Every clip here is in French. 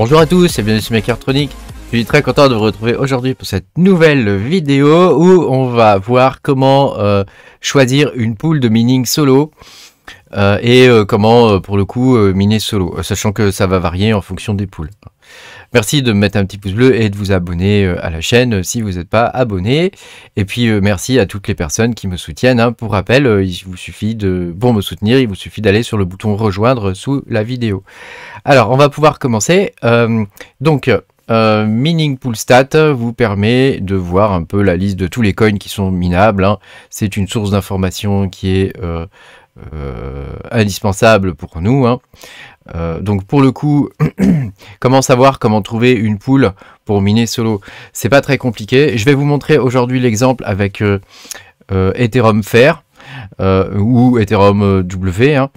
Bonjour à tous et bienvenue sur MakerTronic. Je suis très content de vous retrouver aujourd'hui pour cette nouvelle vidéo où on va voir comment euh, choisir une poule de mining solo euh, et euh, comment pour le coup miner solo, sachant que ça va varier en fonction des poules. Merci de mettre un petit pouce bleu et de vous abonner euh, à la chaîne euh, si vous n'êtes pas abonné. Et puis euh, merci à toutes les personnes qui me soutiennent. Hein. Pour rappel, il vous suffit de pour me soutenir, il vous suffit d'aller sur le bouton rejoindre sous la vidéo. Alors on va pouvoir commencer. donc mining Pool Stat vous permet de voir un peu la liste de tous les coins qui sont minables. Hein. C'est une source d'information qui est indispensable pour nous. Hein. Euh, donc pour le coup, comment savoir comment trouver une poule pour miner solo C'est pas très compliqué. Je vais vous montrer aujourd'hui l'exemple avec euh, euh, Ethereum Fair. ou Ethereum W, hein,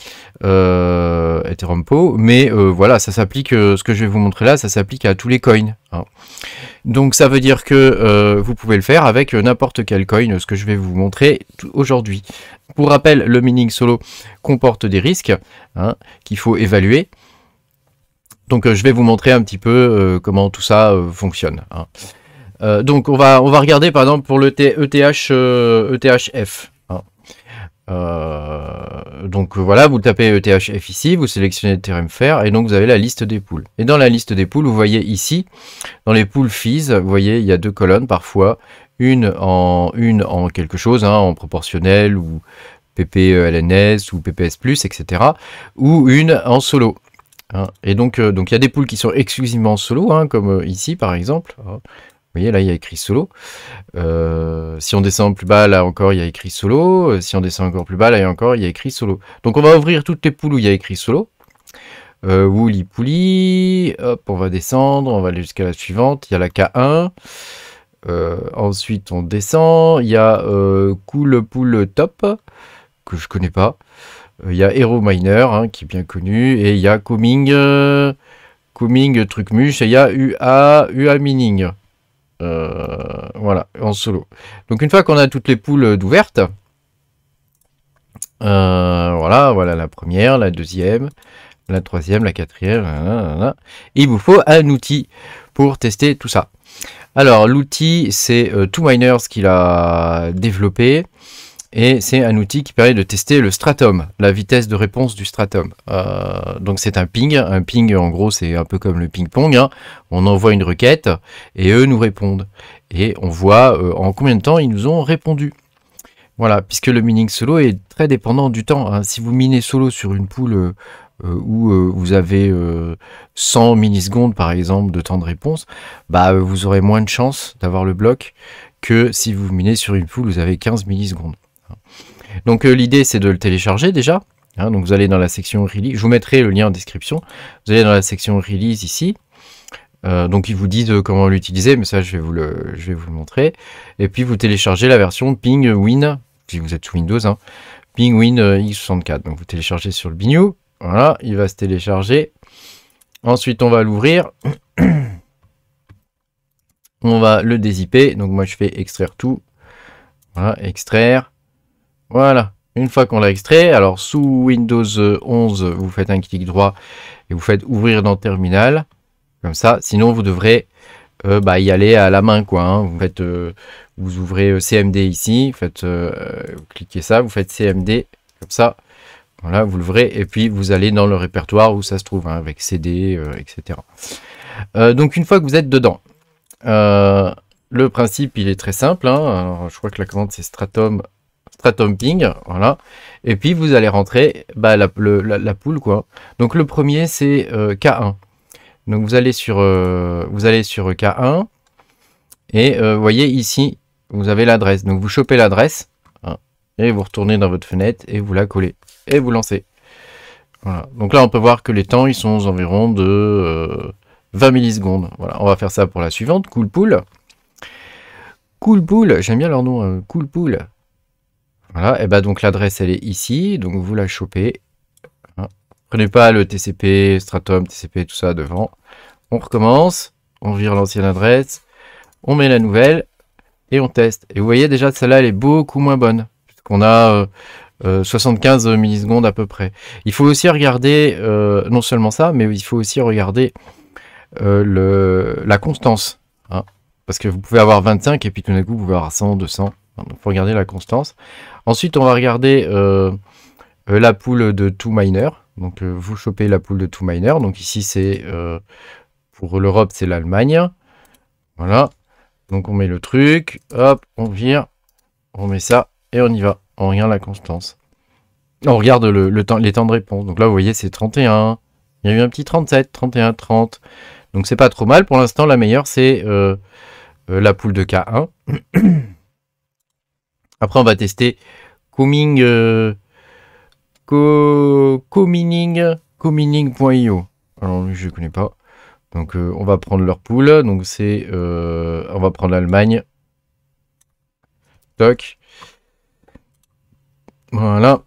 Ethereum Po, mais voilà, ça s'applique, ce que je vais vous montrer là, ça s'applique à tous les coins. Hein. Donc ça veut dire que euh, vous pouvez le faire avec euh, n'importe quel coin, euh, ce que je vais vous montrer aujourd'hui. Pour rappel, le mining solo comporte des risques hein, qu'il faut évaluer. Donc je vais vous montrer un petit peu comment tout ça fonctionne. Hein. donc on va, on va regarder par exemple pour le ETH, ETHF. E euh, donc euh, voilà, vous tapez ETHF ici, vous sélectionnez le et donc vous avez la liste des poules. Et dans la liste des poules, vous voyez ici, dans les poules FIS, vous voyez il y a deux colonnes parfois, une en, une en quelque chose, hein, en proportionnel ou PPLNS e ou PPS+, etc. ou une en solo. Hein. Et donc, euh, donc il y a des poules qui sont exclusivement solo, hein, comme ici par exemple. Vous voyez, là, il y a écrit solo. Euh, si on descend plus bas, là encore, il y a écrit solo. Euh, si on descend encore plus bas, là encore, il y a écrit solo. Donc, on va ouvrir toutes les poules où il y a écrit solo. Euh, Woolly Hop, on va descendre. On va aller jusqu'à la suivante. Il y a la K1. Euh, ensuite, on descend. Il y a Cool Pool Top, que je connais pas. Il y a Hero Miner, hein, qui est bien connu. Et il y a Coming... Coming Trucmuche. Et il y a UA, UA Mining. Euh, voilà, en solo. Donc une fois qu'on a toutes les poules d'ouvertes, euh, voilà, voilà la première, la deuxième, la troisième, la quatrième, il vous faut un outil pour tester tout ça. Alors l'outil c'est euh, Two Miners qui l'a développé et c'est un outil qui permet de tester le stratum, la vitesse de réponse du stratum. Euh, donc c'est un ping, un ping en gros c'est un peu comme le ping-pong, hein. on envoie une requête et eux nous répondent. Et on voit euh, en combien de temps ils nous ont répondu. Voilà, puisque le mining solo est très dépendant du temps. Hein. Si vous minez solo sur une poule euh, où vous avez 100 millisecondes par exemple de temps de réponse, bah, vous aurez moins de chances d'avoir le bloc que si vous minez sur une poule où vous avez 15 millisecondes. Donc euh, l'idée c'est de le télécharger déjà. Hein, donc vous allez dans la section release, je vous mettrai le lien en description. Vous allez dans la section release ici. Euh, donc ils vous disent euh, comment l'utiliser, mais ça je vais, vous le, vais vous montrer. Et puis vous téléchargez la version Ping Win, si vous êtes sous Windows, hein, Ping Win X64. Donc vous téléchargez sur le binou. voilà, il va se télécharger. Ensuite on va l'ouvrir. on va le dézipper. Donc moi je fais extraire tout. Voilà, extraire. Voilà. Une fois qu'on l'a extrait, alors sous Windows 11, euh, vous faites un clic droit et vous faites ouvrir dans Terminal, comme ça. Sinon, vous devrez euh, bah, y aller à la main, quoi. Hein. Vous faites, euh, vous ouvrez CMD ici, vous faites, cliquez ça, vous faites CMD comme ça. Voilà, vous l'ouvrez et puis vous allez dans le répertoire où ça se trouve, hein, avec CD, etc. donc une fois que vous êtes dedans, le principe il est très simple. Hein. Alors, je crois que la commande c'est Stratum stratum voilà. Et puis vous allez rentrer bah, la, poule quoi. Donc le premier c'est euh, K1. Donc vous allez sur euh, vous allez sur euh, K1 et voyez ici vous avez l'adresse. Donc vous chopez l'adresse hein, et vous retournez dans votre fenêtre et vous la collez et vous lancez. Voilà. Donc là on peut voir que les temps ils sont environ de 20 millisecondes. Voilà, on va faire ça pour la suivante, Cool Pool. Cool Pool, j'aime bien leur nom, hein. Cool Pool. Voilà, et bah donc l'adresse elle est ici, donc vous la chopez. Hein. Prenez pas le TCP, Stratum, TCP, tout ça devant. On recommence, on vire l'ancienne adresse, on met la nouvelle et on teste. Et vous voyez déjà celle-là elle est beaucoup moins bonne, puisqu'on a 75 euh, euh, millisecondes à peu près. Il faut aussi regarder euh, non seulement ça, mais il faut aussi regarder la constance. Hein. parce que vous pouvez avoir 25 et puis tout d'un coup vous pouvez avoir 100, 200. Il faut regarder la constance. Ensuite, on va regarder euh, euh, la poule de 2miner Donc, euh, vous chopez la poule de 2miner Donc, ici, c'est pour l'Europe, c'est l'Allemagne. Voilà. Donc, on met le truc. Hop, on vire. On met ça et on y va. On regarde la constance. On regarde les temps de réponse. Donc là, vous voyez, c'est 31. Il y a eu un petit 37, 31, 30. Donc, c'est pas trop mal. Pour l'instant, la meilleure, c'est la poule de K1. Après, on va tester coming, euh, co coming, coming.io. Alors, je ne connais pas. Donc, euh, on va prendre leur pool. Donc, c'est, euh, on va prendre l'Allemagne. Toc. Voilà.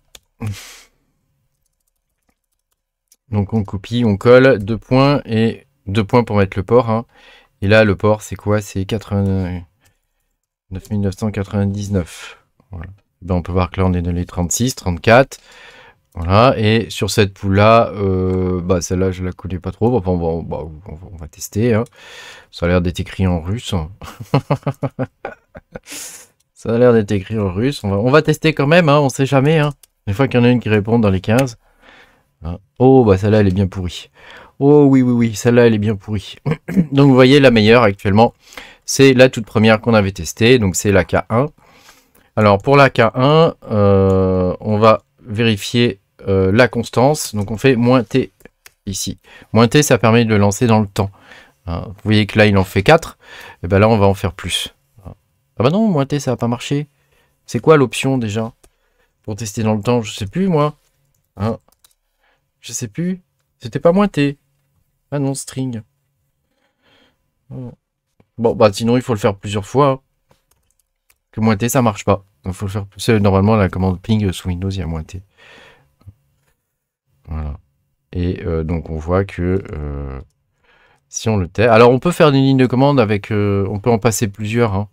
Donc, on copie, on colle deux points et deux points pour mettre le port. Hein. Et là, le port, c'est quoi C'est 9999. Eh ben, on peut voir que là, on est dans les 36, 34. Voilà, et sur cette poule-là, euh, bah, celle-là, je la connais pas trop. bon, bah, on, va tester. Hein. Ça a l'air d'être écrit en russe. Hein. Ça a l'air d'être écrit en russe. On va, tester quand même, on hein. on sait jamais. une fois qu'il y en a une qui répond dans les 15. Oh, bah celle-là, elle est bien pourrie. Oh oui, oui, oui, celle-là, elle est bien pourrie. donc vous voyez, la meilleure actuellement, c'est la toute première qu'on avait testée. Donc c'est la K1. Alors pour la K1, euh, on va vérifier euh, la constance. Donc on fait moins T ici. Moins T, ça permet de le lancer dans le temps. Hein, vous voyez que là, il en fait 4. Et bien là, on va en faire plus. Ah bah non, moins T, ça va pas marché. C'est quoi l'option déjà Pour tester dans le temps, je sais plus moi. Hein je sais plus. C'était pas moins T. Ah non, string. Bon, bah sinon, il faut le faire plusieurs fois. Hein que ça marche pas. Donc, faut euh, Normalement, la commande ping sous Windows, il y a Voilà. Et euh, donc, on voit que euh, si on le tait... Alors, on peut faire une ligne de commande avec... on peut en passer plusieurs. Hein.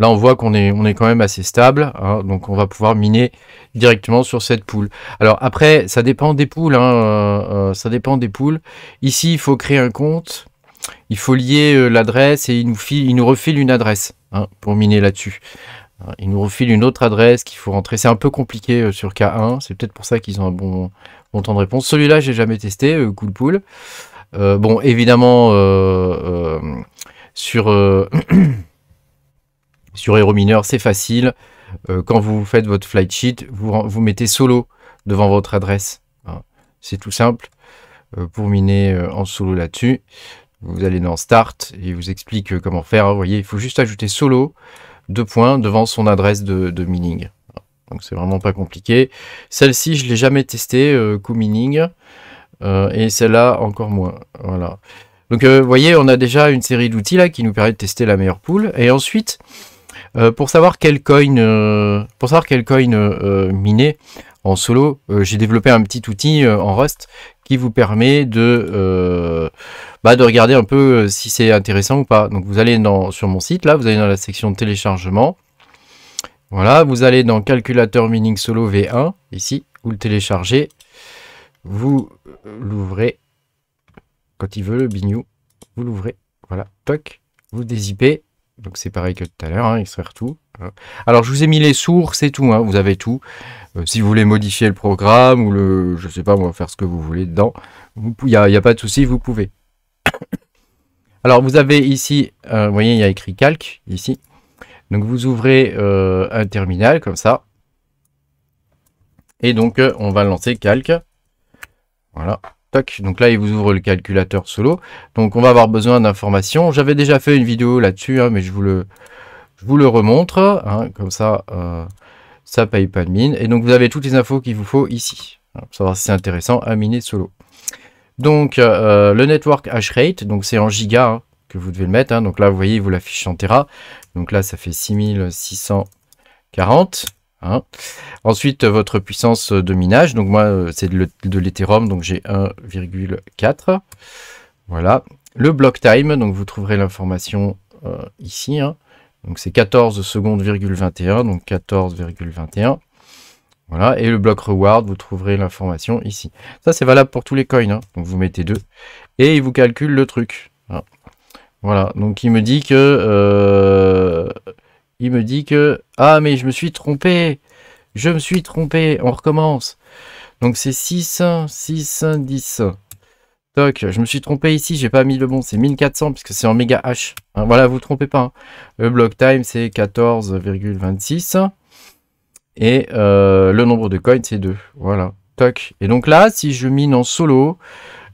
Là, on voit qu'on est, on est quand même assez stable. Hein. donc, on va pouvoir miner directement sur cette poule. Alors, après, ça dépend des poules. Hein, ça dépend des poules. Ici, il faut créer un compte il faut lier euh, l'adresse et il nous, file, il nous refile une adresse hein, pour miner là-dessus. Hein, il nous refile une autre adresse qu'il faut rentrer. C'est un peu compliqué euh, sur K1. C'est peut-être pour ça qu'ils ont un bon, bon, temps de réponse. Celui-là, j'ai jamais testé. Euh, cool pool. bon, évidemment, sur, sur Hero Miner, c'est facile. quand vous faites votre flight sheet, vous, vous mettez solo devant votre adresse. Hein, c'est tout simple pour miner en solo là-dessus. Vous allez dans Start et il vous explique euh, comment faire. Vous voyez, il faut juste ajouter solo, deux points, devant son adresse de, mining. Donc c'est vraiment pas compliqué. Celle-ci, je l'ai jamais testée, co euh, Mining. Euh, et celle-là, encore moins. Voilà. Donc vous voyez, on a déjà une série d'outils là qui nous permet de tester la meilleure poule. Et ensuite, pour savoir quel coin, pour savoir quel coin miner en solo, j'ai développé un petit outil en Rust qui vous permet de bah, de regarder un peu euh, si c'est intéressant ou pas. Donc vous allez dans, sur mon site, là, vous allez dans la section téléchargement. Voilà, vous allez dans calculateur mining solo V1, ici, vous le téléchargez, vous euh, l'ouvrez, quand il veut le bignou, vous l'ouvrez, voilà, toc, vous dézippez, donc c'est pareil que tout à l'heure, extraire hein, tout. Hein. Alors je vous ai mis les sources et tout, hein, vous avez tout. Euh, si vous voulez modifier le programme ou le, je sais pas, vous faire ce que vous voulez dedans, il n'y a, pas de souci, vous pouvez. Alors, vous avez ici, euh, vous voyez, il y a écrit calque ici. Donc, vous ouvrez euh, un terminal comme ça. Et donc, euh, on va lancer calque. Voilà. Toc. Donc là, il vous ouvre le calculateur solo. Donc, on va avoir besoin d'informations. J'avais déjà fait une vidéo là-dessus, hein, mais je vous le, je vous le remontre. Hein. comme ça, ça paye pas de mine. Et donc, vous avez toutes les infos qu'il vous faut ici. Hein, pour savoir si c'est intéressant à miner solo. Donc euh, euh, le network hash rate, donc c'est en giga hein, que vous devez le mettre. Hein. Donc là, vous voyez, vous l'affichez en Tera. Donc là, ça fait 6640. Hein. Ensuite, euh, votre puissance de minage. Donc moi, c'est de l'Ethereum, donc j'ai 1,4. Voilà. Le block time, donc vous trouverez l'information ici. Donc c'est 14 secondes,21, donc 14,21. Voilà, et le bloc reward, vous trouverez l'information ici. Ça, c'est valable pour tous les coins. Hein. Donc, vous mettez deux et il vous calcule le truc. Hein. Voilà, donc il me dit que... Euh, il me dit que... Ah, mais je me suis trompé Je me suis trompé On recommence Donc, c'est 6, 6, 10. Toc, je me suis trompé ici, j'ai pas mis le bon, c'est 1400 puisque c'est en méga H. Hein, voilà, vous trompez pas. Le block time, c'est 14,26. Et euh, le nombre de coins, c'est 2. Voilà. Toc. Et donc là, si je mine en solo,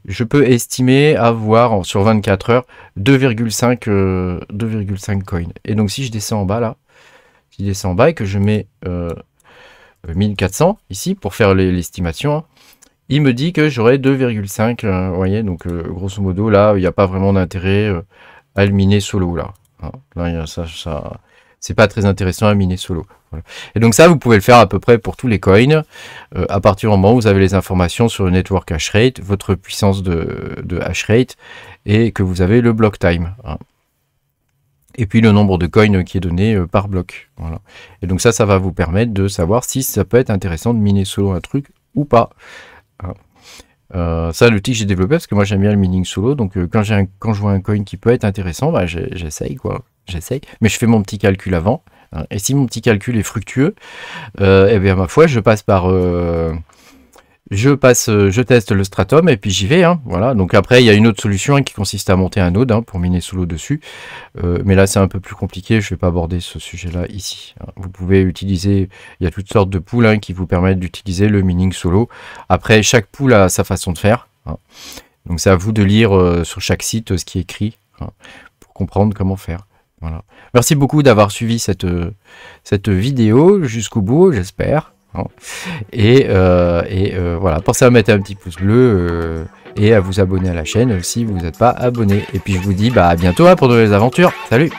je peux estimer avoir sur 24 heures 2,5 euh, coins. Et donc si je descends en bas là, si je descends en bas et que je mets 1400 euh, ici pour faire l'estimation, hein, il me dit que j'aurai 2,5. voyez, donc grosso modo là, il n'y a pas vraiment d'intérêt à le miner solo là. Hein. Là, ça, ça, c'est pas très intéressant à miner solo. Et donc ça, vous pouvez le faire à peu près pour tous les coins. Euh, à partir du moment où vous avez les informations sur le network hash rate, votre puissance de, de rate et que vous avez le block time. Hein. Et puis le nombre de coins qui est donné euh, par bloc. Et donc ça, ça va vous permettre de savoir si ça peut être intéressant de miner solo un truc ou pas. Hein. Euh, ça, l'outil que j'ai développé, parce que moi j'aime bien le mining solo, donc euh, quand, un, quand je vois un coin qui peut être intéressant, bah, j'essaye, quoi. J'essaye, mais je fais mon petit calcul avant. Hein. et si mon petit calcul est fructueux, euh, eh bien ma foi, je passe par, je passe, euh, je teste le stratum et puis j'y vais. Hein. voilà. Donc après, il y a une autre solution hein, qui consiste à monter un node hein, pour miner sous l'eau dessus. Euh, mais là, c'est un peu plus compliqué. Je ne vais pas aborder ce sujet-là ici. Vous pouvez utiliser, il y a toutes sortes de pools qui vous permettent d'utiliser le mining solo. Après, chaque pool a sa façon de faire. Donc c'est à vous de lire euh, sur chaque site ce qui est écrit pour comprendre comment faire. Voilà. Merci beaucoup d'avoir suivi cette, cette vidéo jusqu'au bout, j'espère. Et, euh, euh, voilà, pensez à mettre un petit pouce bleu euh, et à vous abonner à la chaîne si vous n'êtes pas abonné. Et puis je vous dis bah, à bientôt hein, pour de nouvelles aventures. Salut